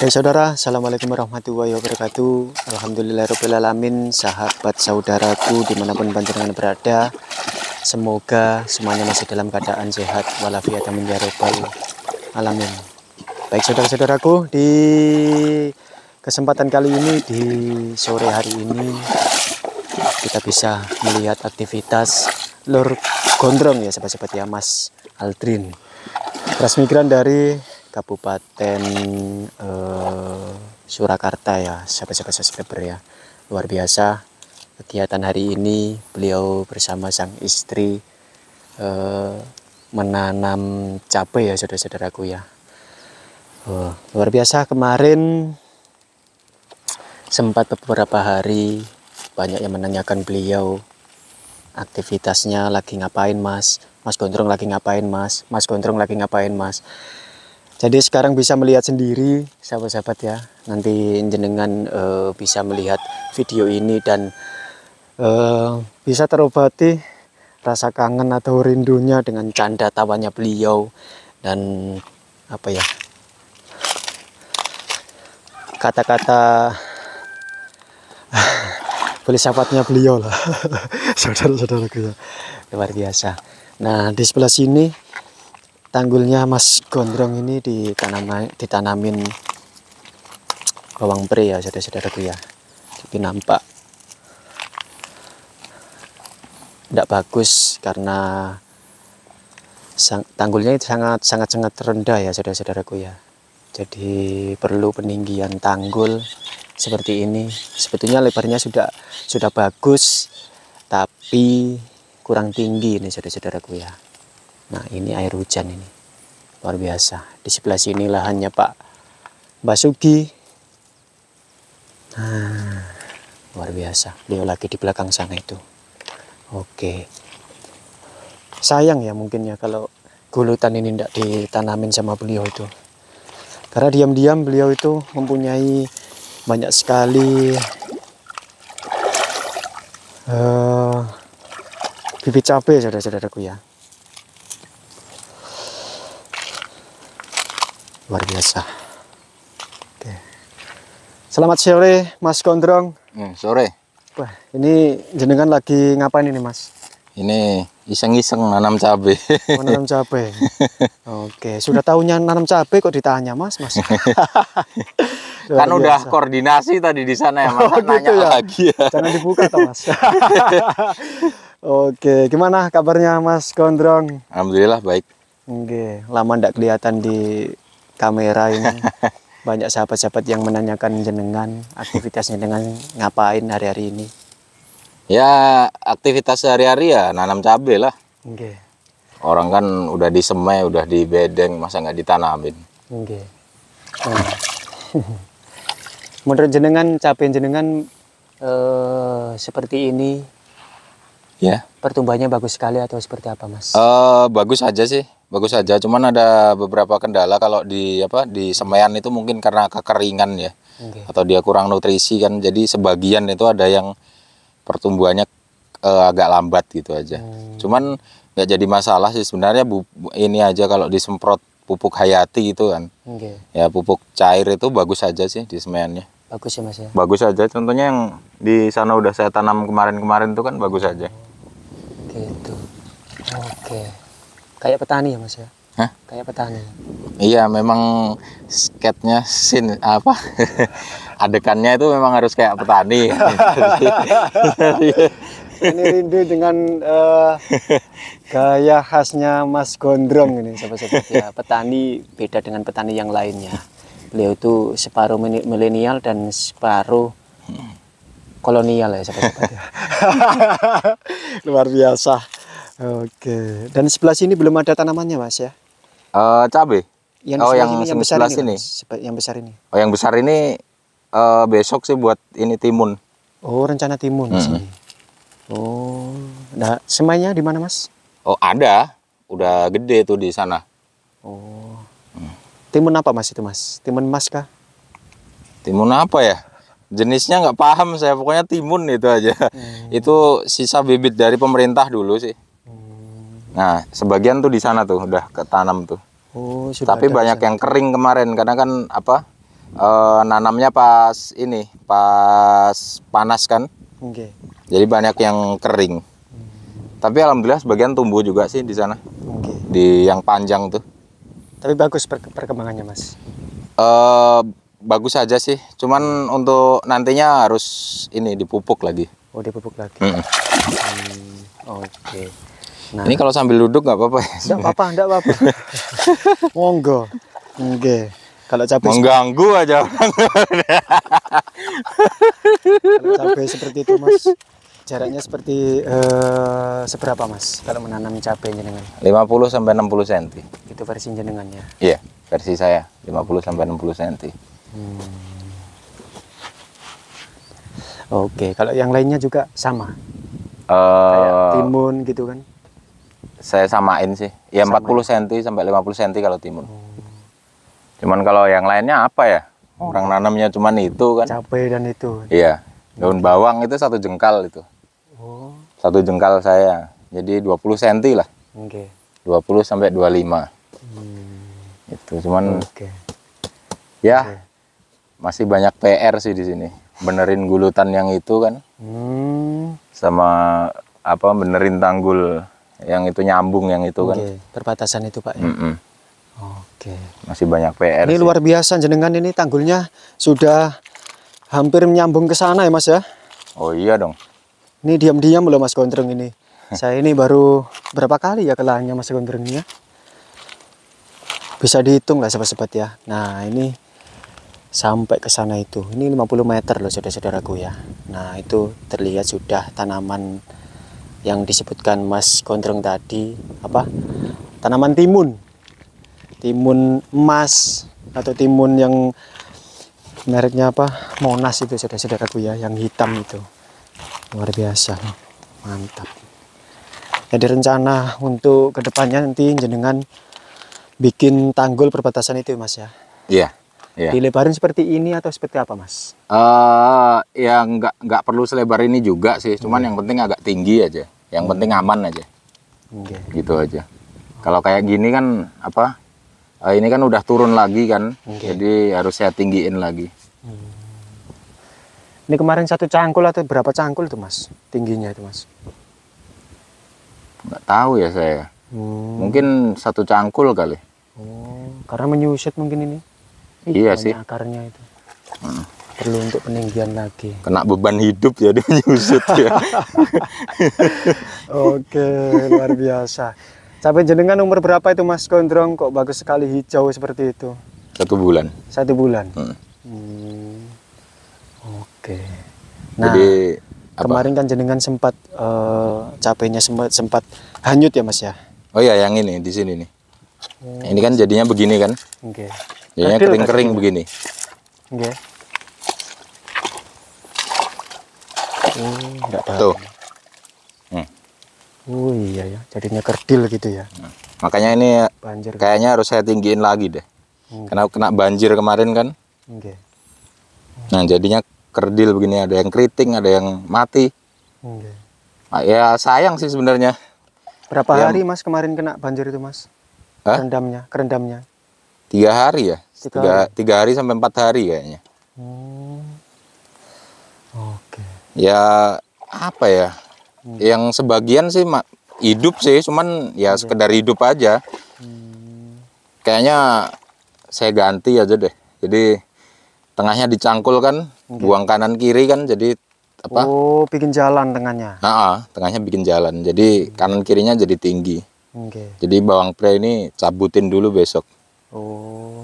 Hai hey saudara, Assalamualaikum warahmatullahi wabarakatuh Alhamdulillahirobbilalamin, Sahabat saudaraku dimanapun panjenengan berada Semoga semuanya masih dalam keadaan sehat Walafiat amin ya robbal alamin Baik saudara-saudaraku Di kesempatan kali ini Di sore hari ini Kita bisa melihat aktivitas Lur Gondrong ya sahabat-sahabat ya Mas Aldrin Transmigran dari Kabupaten eh, Surakarta ya, sahabat-sahabat subscriber ya. Luar biasa kegiatan hari ini beliau bersama sang istri eh, menanam cabai ya saudara-saudaraku ya. Oh, luar biasa kemarin sempat beberapa hari banyak yang menanyakan beliau aktivitasnya lagi ngapain mas mas gondrong lagi ngapain mas mas gondrong lagi ngapain mas jadi sekarang bisa melihat sendiri, sahabat-sahabat ya. Nanti jenengan e, bisa melihat video ini dan e, bisa terobati rasa kangen atau rindunya dengan canda tawanya beliau dan apa ya kata-kata filsafatnya beliau lah saudara saudara ya. luar biasa nah di sebelah sini tanggulnya Mas Gondrong ini ditanam ditanamin bawang pre ya saudara-saudaraku ya tapi nampak tidak bagus karena sang, tanggulnya sangat sangat sangat rendah ya saudara-saudaraku ya jadi perlu peninggian tanggul seperti ini sebetulnya lebarnya sudah sudah bagus tapi kurang tinggi ini saudara-saudaraku ya Nah ini air hujan ini luar biasa. Di sebelah sini lahannya Pak Basuki. Nah luar biasa. Beliau lagi di belakang sana itu. Oke. Sayang ya mungkin ya kalau gulutan ini tidak ditanamin sama beliau itu. Karena diam-diam beliau itu mempunyai banyak sekali uh, bibit cabai saudara-saudaraku ya. luar biasa. Oke. Selamat sore, Mas Gondrong. Hmm, ya, sore. Wah, ini jenengan lagi ngapain ini, Mas? Ini iseng-iseng nanam cabai. Oh, nanam cabai. Oke, sudah tahunya nanam cabai kok ditanya, Mas, Mas. kan biasa. udah koordinasi tadi di sana ya, oh, Mas. Oh, gitu nanya ya. lagi ya. Jangan dibuka toh, Mas. Oke, gimana kabarnya Mas Gondrong? Alhamdulillah baik. Oke, lama ndak kelihatan di kamera ini. Banyak sahabat-sahabat yang menanyakan jenengan, aktivitasnya dengan ngapain hari-hari ini? Ya, aktivitas sehari-hari ya nanam cabai lah. Okay. Orang kan udah di semai udah di bedeng, masa nggak ditanamin? Okay. Nah. Hmm. Menurut jenengan cabai jenengan eh, seperti ini, ya yeah. pertumbuhannya bagus sekali atau seperti apa, Mas? Eh, bagus aja sih bagus saja cuman ada beberapa kendala kalau di apa di semayan itu mungkin karena kekeringan ya okay. atau dia kurang nutrisi kan jadi sebagian itu ada yang pertumbuhannya uh, agak lambat gitu aja hmm. cuman nggak jadi masalah sih sebenarnya bu, ini aja kalau disemprot pupuk hayati itu kan okay. ya pupuk cair itu bagus aja sih di semayannya. bagus ya mas ya bagus aja contohnya yang di sana udah saya tanam kemarin-kemarin itu kan bagus aja gitu oke okay kayak petani ya mas ya Hah? kayak petani iya memang sketnya sin apa adegannya itu memang harus kayak petani ini rindu dengan uh, gaya khasnya Mas Gondrong ini sobat-sobat ya petani beda dengan petani yang lainnya beliau itu separuh milenial dan separuh hmm. kolonial ya sobat-sobat luar biasa Oke. Dan sebelah sini belum ada tanamannya, Mas ya? Uh, cabe. Yang oh, yang, ini, yang besar sebelah ini, sini. Mas. Yang besar ini. Oh, yang besar ini uh, besok sih buat ini timun. Oh, rencana timun hmm. sih. Oh. Nah, semainya di mana, Mas? Oh, ada. Udah gede tuh di sana. Oh. Mm. Timun apa, Mas itu, Mas? Timun Mas kah? Timun apa ya? jenisnya nggak paham saya pokoknya timun itu aja hmm. itu sisa bibit dari pemerintah dulu sih Nah, sebagian tuh di sana tuh udah ketanam tuh. Oh, sudah Tapi banyak yang kering kemarin karena kan apa? E, nanamnya pas ini, pas panas kan. Okay. Jadi banyak yang kering. Hmm. Tapi alhamdulillah sebagian tumbuh juga sih di sana. Okay. Di yang panjang tuh. Tapi bagus perkembangannya, Mas. E, bagus aja sih. Cuman untuk nantinya harus ini dipupuk lagi. Oh, dipupuk lagi. Mm Hmm, Oke. Okay. Nah. Ini kalau sambil duduk nggak apa-apa ya? Nggak apa-apa, nggak apa-apa. Monggo. Oke. Kalau cabai mengganggu aja cabai seperti itu, Mas. Jaraknya seperti uh, seberapa, Mas? Kalau menanam cabai jenengan? 50 sampai 60 senti. Itu versi jenengannya. Iya, versi saya 50 sampai 60 cm. Hmm. Oke, kalau yang lainnya juga sama. Uh, Kayak timun gitu kan? saya samain sih. Ya empat 40 cm sampai 50 cm kalau timun. Hmm. Cuman kalau yang lainnya apa ya? Orang nanamnya cuman itu kan. Cabai dan itu. Iya. Daun bawang itu satu jengkal itu. Oh. Satu jengkal saya. Jadi 20 cm lah. Oke. Okay. 20 sampai 25. Hmm. Itu cuman Oke. Okay. Ya. Okay. Masih banyak PR sih di sini. Benerin gulutan yang itu kan. Hmm. Sama apa benerin tanggul yang itu nyambung yang itu okay. kan perbatasan itu pak ya? mm -mm. oke okay. masih banyak PR ini sih. luar biasa jenengan ini tanggulnya sudah hampir menyambung ke sana ya mas ya oh iya dong ini diam-diam loh mas Gondrong ini saya ini baru berapa kali ya kelahannya mas ini ya bisa dihitung lah sepat-sepat ya nah ini sampai ke sana itu ini 50 meter loh saudara-saudaraku ya Nah itu terlihat sudah tanaman yang disebutkan Mas Gondrong tadi apa tanaman timun timun emas atau timun yang mereknya apa monas itu sudah saudaraku ya yang hitam itu luar biasa mantap jadi rencana untuk kedepannya nanti jenengan bikin tanggul perbatasan itu mas ya iya yeah. dilebarin seperti ini atau seperti apa mas? Uh, ya nggak nggak perlu selebar ini juga sih, cuman hmm. yang penting agak tinggi aja, yang hmm. penting aman aja, okay. gitu aja. Kalau kayak gini kan apa? Uh, ini kan udah turun lagi kan, okay. jadi harus saya tinggiin lagi. Hmm. Ini kemarin satu cangkul atau berapa cangkul itu mas? Tingginya itu mas? Nggak tahu ya saya. Hmm. Mungkin satu cangkul kali. Oh, karena menyusut mungkin ini iya sih akarnya itu hmm. perlu untuk peninggian lagi kena beban hidup ya dia nyusut ya oke luar biasa sampai jenengan umur berapa itu mas gondrong kok bagus sekali hijau seperti itu satu bulan satu bulan hmm. Hmm. oke nah Jadi, apa? kemarin kan jenengan sempat uh, capeknya sempat sempat hanyut ya mas ya oh iya yang ini di sini nih hmm. ini kan jadinya begini kan oke okay. Jadinya iya, kering-kering begini. Iya. Oke. Oh, hmm, enggak Tuh. Hmm. Oh iya ya, jadinya kerdil gitu ya. Hmm. makanya ini banjir kayaknya harus saya tinggiin lagi deh. Hmm. Karena kena banjir kemarin kan. Okay. Hmm. Nah, jadinya kerdil begini ada yang keriting, ada yang mati. Okay. Nah, ya sayang sih sebenarnya. Berapa ya. hari Mas kemarin kena banjir itu Mas? Hah? Kerendamnya, kerendamnya tiga hari ya tiga, tiga, hari. tiga hari sampai empat hari kayaknya hmm. oke okay. ya apa ya hmm. yang sebagian sih mak hidup sih cuman ya sekedar hidup aja hmm. kayaknya saya ganti aja deh jadi tengahnya dicangkul kan okay. buang kanan kiri kan jadi apa oh bikin jalan tengahnya nah, tengahnya bikin jalan jadi hmm. kanan kirinya jadi tinggi okay. jadi bawang pre ini cabutin dulu besok Oh.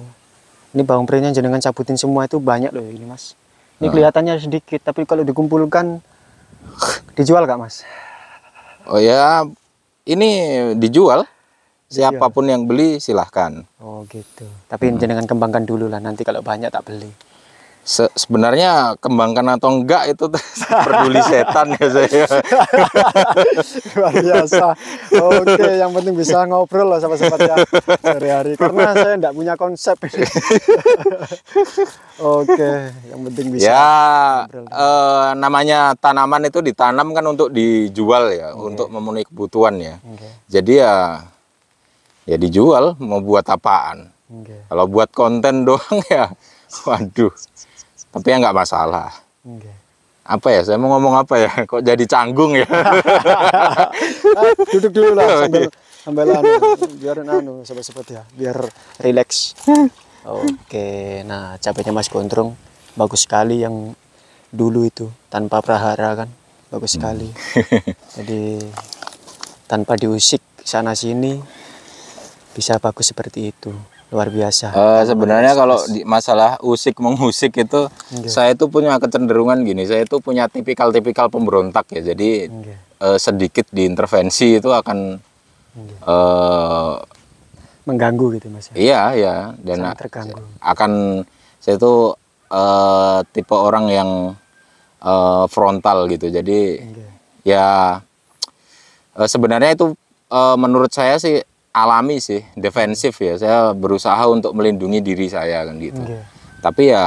Ini bawang pre jenengan cabutin semua itu banyak loh ini, Mas. Ini nah. kelihatannya sedikit, tapi kalau dikumpulkan dijual gak, Mas? Oh ya, ini dijual. Siapapun dijual. yang beli silahkan. Oh gitu. Tapi hmm. jenengan kembangkan dulu lah nanti kalau banyak tak beli. Se sebenarnya kembangkan atau enggak itu peduli setan ya saya. Luar biasa. Oke, yang penting bisa ngobrol lah sama sahabat ya sehari-hari karena saya enggak punya konsep. Oke, yang penting bisa. Ya, eh, namanya tanaman itu ditanam kan untuk dijual ya, okay. untuk memenuhi kebutuhan ya. Okay. Jadi ya ya dijual mau buat apaan? Okay. Kalau buat konten doang ya waduh tapi ya nggak masalah. Okay. Apa ya? Saya mau ngomong apa ya? Kok jadi canggung ya? duduk dulu lah sambil sambil anu, biar anu sobat-sobat ya, biar relax. Oke, nah capeknya Mas Gondrong bagus sekali yang dulu itu tanpa prahara kan bagus hmm. sekali. Jadi tanpa diusik sana sini bisa bagus seperti itu luar biasa. Uh, sebenarnya kalau di masalah usik mengusik itu okay. saya itu punya kecenderungan gini, saya itu punya tipikal-tipikal pemberontak ya. Jadi okay. uh, eh, sedikit diintervensi itu akan okay. uh, eh, mengganggu gitu Mas. ya Iya, iya dan terganggu. akan saya itu uh, tipe orang yang uh, frontal gitu. Jadi okay. ya uh, sebenarnya itu uh, menurut saya sih alami sih, defensif ya. Saya berusaha untuk melindungi diri saya kan gitu. Okay. Iya. Tapi ya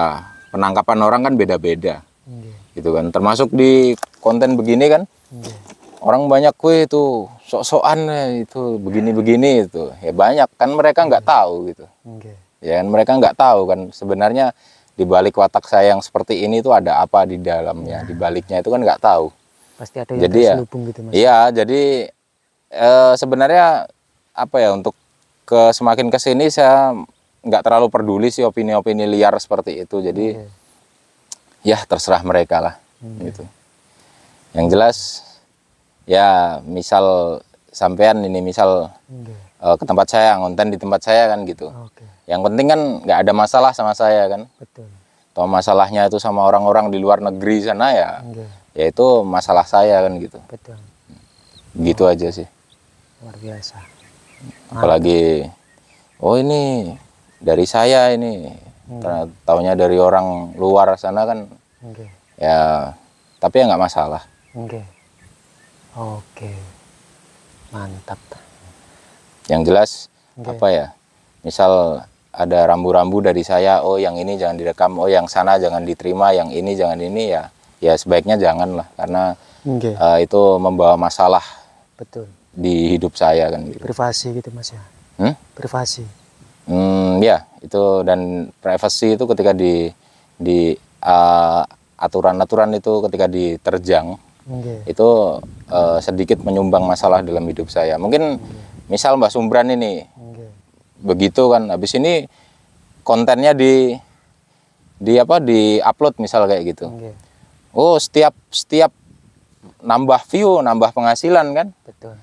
penangkapan orang kan beda-beda. Okay. Iya. Gitu kan. Termasuk di konten begini kan. Okay. Iya. Orang banyak kue itu sok-sokan ya, itu begini-begini itu. Ya banyak kan mereka nggak okay. tahu gitu. Okay. Ya kan mereka nggak tahu kan sebenarnya di balik watak saya yang seperti ini tuh ada apa di dalamnya, nah. di baliknya itu kan nggak tahu. Pasti ada yang jadi ya, gitu mas. Iya, jadi e, sebenarnya apa ya untuk ke semakin ke sini saya nggak terlalu peduli sih opini-opini liar seperti itu. Jadi okay. ya terserah mereka lah okay. gitu. Yang jelas ya misal sampean ini misal okay. uh, eh, ke tempat saya ngonten di tempat saya kan gitu. Okay. Yang penting kan nggak ada masalah sama saya kan. Atau masalahnya itu sama orang-orang di luar negeri sana ya. Okay. Ya masalah saya kan gitu. Betul. Gitu oh. aja sih. Luar biasa. Ah. apalagi oh ini dari saya ini hmm. tahunya dari orang luar sana kan okay. ya tapi ya nggak masalah oke okay. oke mantap yang jelas okay. apa ya misal ada rambu-rambu dari saya oh yang ini jangan direkam oh yang sana jangan diterima yang ini jangan ini ya ya sebaiknya jangan lah karena okay. uh, eh, itu membawa masalah betul di hidup saya kan gitu. privasi gitu mas ya hmm? privasi hmm ya itu dan privasi itu ketika di di eh, aturan-aturan uh, itu ketika diterjang okay. itu uh, sedikit menyumbang masalah dalam hidup saya mungkin okay. misal Mbak Sumbran ini okay. begitu kan habis ini kontennya di di apa di upload misal kayak gitu okay. oh setiap setiap nambah view nambah penghasilan kan betul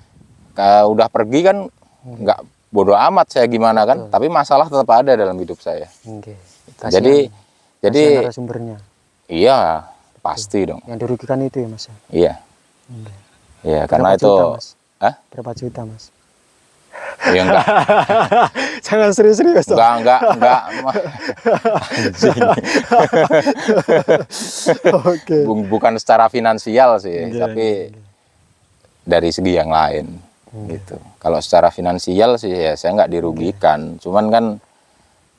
Nah, udah pergi kan nggak bodoh amat saya gimana kan, Betul. tapi masalah tetap ada dalam hidup saya. Okay. jadi kasian ya. jadi sumbernya. Iya, pasti Oke. dong. Yang dirugikan itu ya, Mas. Ya? Iya. Okay. Iya, karena juta, itu mas? Hah? Berapa juta, Mas? Ya enggak. Jangan serius-serius. Enggak, enggak, enggak. Oke. okay. Bukan secara finansial sih, okay, iya, tapi iya, iya. dari segi yang lain hmm. gitu. Kalau secara finansial sih ya saya nggak dirugikan, iya. cuman kan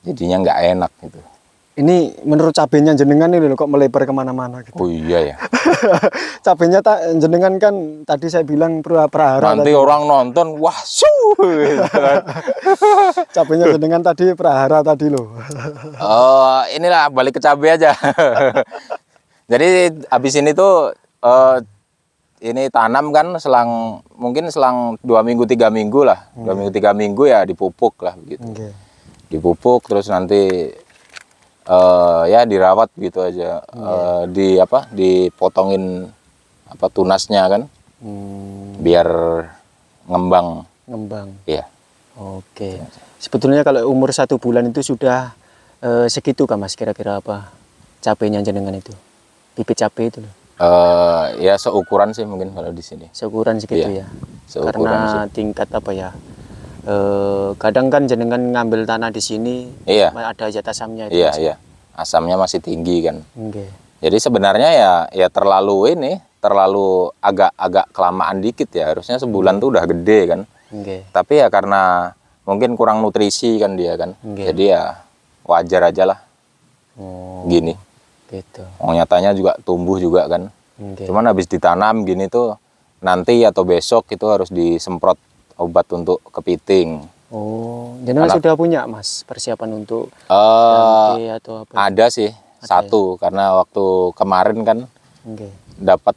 jadinya nggak enak gitu. Ini menurut cabenya jenengan ini loh kok melebar kemana-mana gitu. Oh iya ya. cabenya tak jenengan kan tadi saya bilang prahara. Nanti tadi. orang nonton wah su. cabenya jenengan tadi prahara tadi loh. oh inilah balik ke cabe aja. Jadi abis ini tuh uh, ini tanam kan selang mungkin selang dua minggu tiga minggu lah okay. Hmm. dua minggu tiga minggu ya dipupuk lah begitu okay. dipupuk terus nanti uh, ya dirawat gitu aja okay. Iya. uh, eh, di apa dipotongin apa tunasnya kan hmm. biar ngembang ngembang iya oke okay. sebetulnya kalau umur satu bulan itu sudah uh, segitu kan mas kira-kira apa capeknya jenengan itu bibit cape itu loh Uh, ya seukuran sih mungkin kalau di sini. Seukuran segitu yeah. ya. Seukuran Karena sih. tingkat apa ya? Uh, kadang kan jenengan ngambil tanah di sini yeah. ada jatah asamnya Iya, yeah, iya. Asamnya masih tinggi kan. Okay. Jadi sebenarnya ya ya terlalu ini terlalu agak-agak kelamaan dikit ya. Harusnya sebulan tuh udah gede kan. Okay. Tapi ya karena mungkin kurang nutrisi kan dia kan. Okay. Jadi ya wajar aja lah. Hmm. Gini. Gitu. Oh, nyatanya juga tumbuh juga kan. Okay. Cuman habis ditanam gini tuh nanti atau besok itu harus disemprot obat untuk kepiting. Oh, jadi mas sudah punya mas persiapan untuk uh, atau apa? Ada sih ada ya? satu ya? karena waktu kemarin kan okay. dapat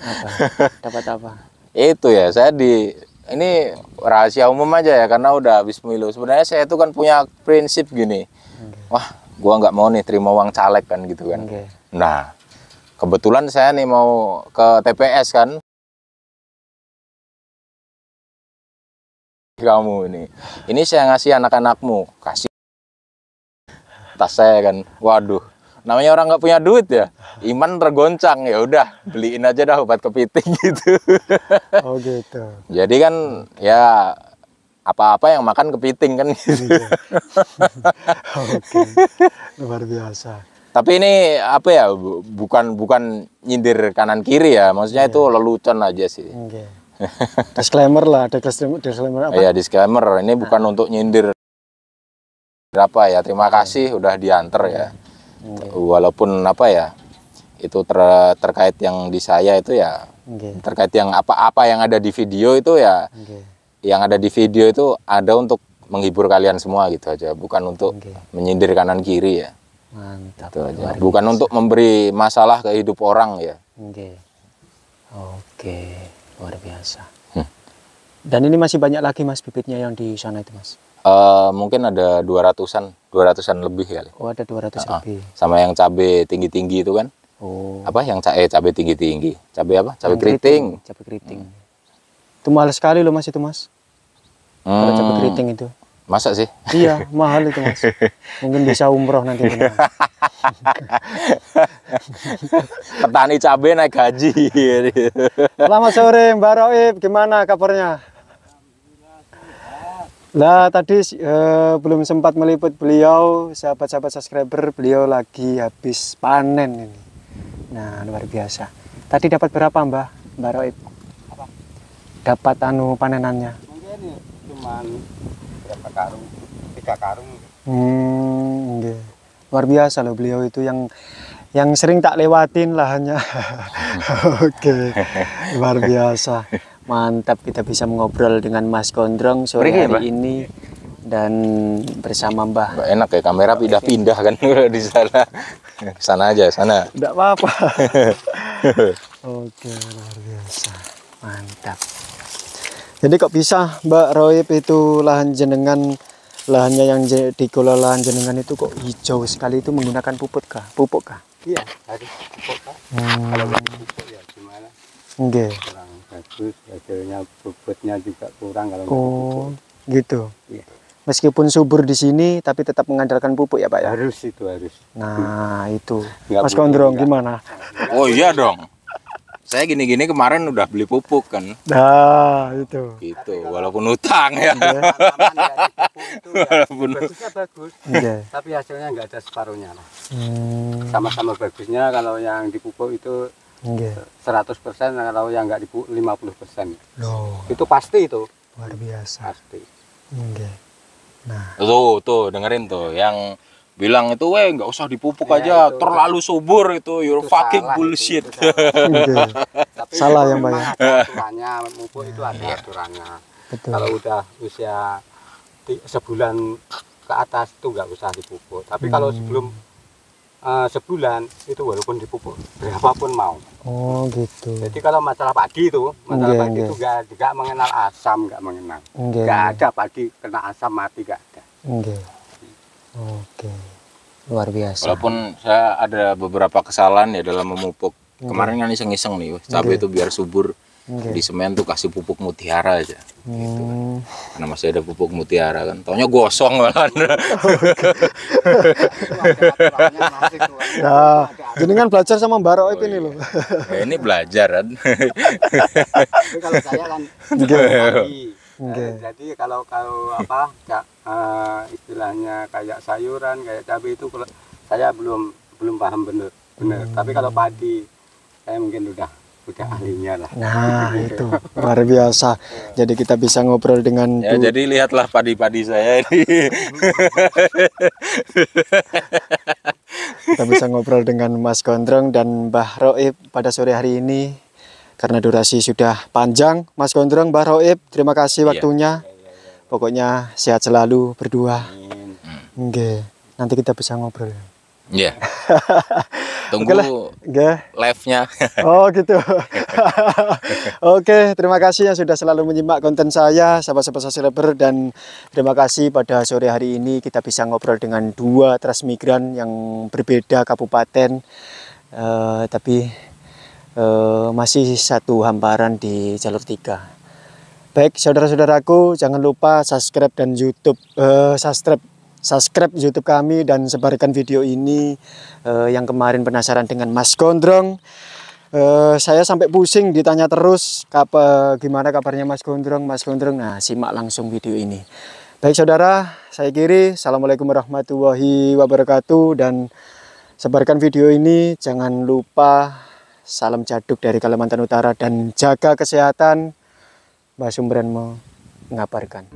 apa? Dapat apa? itu ya saya di ini rahasia umum aja ya karena udah habis pemilu. Sebenarnya saya itu kan punya prinsip gini, okay. wah gua nggak mau nih terima uang caleg kan gitu kan okay. nah kebetulan saya nih mau ke TPS kan kamu ini ini saya ngasih anak-anakmu kasih tas saya kan waduh namanya orang nggak punya duit ya iman tergoncang ya udah beliin aja dah obat kepiting gitu oh gitu jadi kan ya apa-apa yang makan kepiting kan iya. gitu. Oke, Oke. Luar biasa. Tapi ini apa ya bukan bukan nyindir kanan kiri ya, maksudnya yeah. itu lelucon aja sih. Okay. disclaimer lah, disclaimer, disclaimer apa? Iya, disclaimer. Ini nah. bukan untuk nyindir berapa ya. Terima iya. kasih udah diantar ya. Okay. Iya. Walaupun apa ya itu ter terkait yang di saya itu ya okay. terkait yang apa-apa yang ada di video itu ya okay yang ada di video itu ada untuk menghibur kalian semua gitu aja, bukan untuk okay. menyindir kanan kiri ya. Mantap. Itu aja. Bukan untuk memberi masalah ke hidup orang ya. Oke. Okay. Oke, luar biasa. Hmm. Dan ini masih banyak lagi Mas bibitnya yang di sana itu Mas. Uh, mungkin ada 200-an, 200-an lebih ya. Oh, ada 200 uh -uh. lebih. Sama yang cabe tinggi-tinggi itu kan. Oh. Apa yang cabe tinggi-tinggi? Cabe apa? Cabe keriting. Cabe keriting. Hmm itu mahal sekali loh mas itu mas. Hmm. Kalau cabut keriting itu. Masa sih? Iya, mahal itu mas. Mungkin bisa umroh nanti. Petani cabai naik gaji. Selamat sore Mbak Roib, gimana kabarnya? Lah tadi uh, belum sempat meliput beliau, sahabat-sahabat subscriber, beliau lagi habis panen ini. Nah luar biasa. Tadi dapat berapa Mbah, Mbak Roib? dapat anu panenannya? Mungkin ya, cuman berapa karung, tiga karung. Hmm, nge. luar biasa loh beliau itu yang yang sering tak lewatin lahannya. Oke, luar biasa. Mantap kita bisa mengobrol dengan Mas Gondrong sore ya, hari ya, ini dan bersama Mbah. Mbak enak ya kamera pindah-pindah kan di sana. sana aja, sana. Tidak apa-apa. Oke, luar biasa. Mantap. Jadi kok bisa Mbak Roib itu lahan jenengan lahannya yang dikelola lahan jenengan itu kok hijau sekali itu menggunakan pupuk kah? Pupuk kah? Iya, harus pupuk kah? Hmm. Kalau pupuk ya gimana? Nggih. Kurang bagus hasilnya pupuknya juga kurang kalau Oh, pupuk. gitu. Iya. Meskipun subur di sini tapi tetap mengandalkan pupuk ya, Pak ya? Harus itu harus. Nah, itu. Nggak Mas Kondrong gimana? Oh iya dong saya gini-gini kemarin udah beli pupuk kan. Nah, itu. Gitu, walaupun utang ya. Iya. walaupun bagus. Iya. Tapi hasilnya nggak ada separuhnya hmm. Sama-sama bagusnya kalau yang dipupuk itu iya. seratus persen kalau yang nggak dipupuk 50 persen. Loh. Itu pasti itu. Luar biasa. Pasti. Nah. Tuh, tuh dengerin tuh yang bilang itu weh nggak usah dipupuk ya, aja itu, terlalu subur itu you're itu fucking salah, bullshit itu, itu salah. Iya. Tapi salah yang ya, banyak ya? aturannya pupuk itu ada ya. aturannya Betul. kalau udah usia sebulan ke atas itu nggak usah dipupuk tapi hmm. kalau sebelum uh, sebulan itu walaupun dipupuk berapapun mau oh gitu jadi kalau masalah padi itu masalah padi okay. itu nggak mengenal asam nggak mengenal nggak ada padi kena asam mati nggak ada okay. Oke. Luar biasa. Walaupun saya ada beberapa kesalahan ya dalam memupuk. Okay. Kemarin kan iseng-iseng nih, tapi okay. itu biar subur. Okay. Di semen tuh kasih pupuk mutiara aja. Gitu. Hmm. Gitu Karena masih ada pupuk mutiara kan. Taunya gosong kan. nah, jadi kan belajar sama Mbak Roy oh, ini loh. Iya. Nah, ini belajar kan. Tapi kalau saya kan okay. uh, eh, jadi kalau kalau apa ya, uh, istilahnya kayak sayuran kayak cabai itu saya belum belum paham benar benar hmm. tapi kalau padi saya mungkin udah udah hmm. ahlinya lah nah itu luar biasa jadi kita bisa ngobrol dengan ya, jadi lihatlah padi-padi saya ini kita bisa ngobrol dengan Mas Gondrong dan Mbah Roib pada sore hari ini karena durasi sudah panjang, Mas Gondrong, Mbah Roib, terima kasih iya. waktunya. Iya, iya, Pokoknya sehat selalu berdua. Nge, Nanti kita bisa ngobrol. Iya. Tunggu live-nya. oh gitu. Oke, terima kasih yang sudah selalu menyimak konten saya, sahabat-sahabat subscriber dan terima kasih pada sore hari ini kita bisa ngobrol dengan dua transmigran yang berbeda kabupaten. Uh, tapi Eh, masih satu hamparan di jalur tiga. Baik, saudara-saudaraku, jangan lupa subscribe dan YouTube e, subscribe subscribe YouTube kami dan sebarkan video ini e, yang kemarin penasaran dengan Mas Gondrong. Uh, saya sampai pusing ditanya terus kap, gimana kabarnya Mas Gondrong, Mas Gondrong. Nah, simak langsung video ini. Baik saudara, saya kiri. Assalamualaikum warahmatullahi wabarakatuh dan sebarkan video ini. Jangan lupa Salam jaduk dari Kalimantan Utara dan jaga kesehatan. Mbak Sumberan mengabarkan.